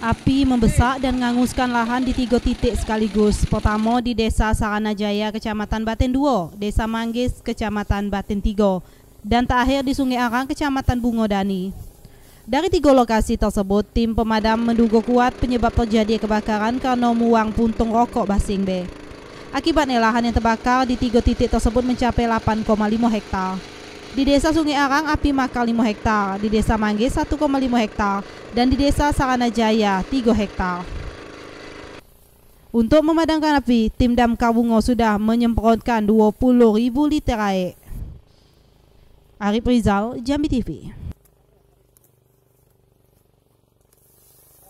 Api membesar dan menganguskan lahan di tiga titik sekaligus, pertama di Desa Saranajaya, Kecamatan Batin 2, Desa Manggis, Kecamatan Batin 3, dan terakhir di Sungai Arang, Kecamatan Bungodani. Dari tiga lokasi tersebut, tim pemadam menduga kuat penyebab terjadi kebakaran karena muang puntung rokok basing B. Akibatnya lahan yang terbakar di tiga titik tersebut mencapai 8,5 hektar. Di desa Sungai Arang api makal 5 hektar, di desa Mangge 1,5 hektar, dan di desa Saranajaya 3 hektar. Untuk memadamkan api, tim dam kabungo sudah menyemprotkan 20.000 liter air. Arif Rizal, Jambi TV.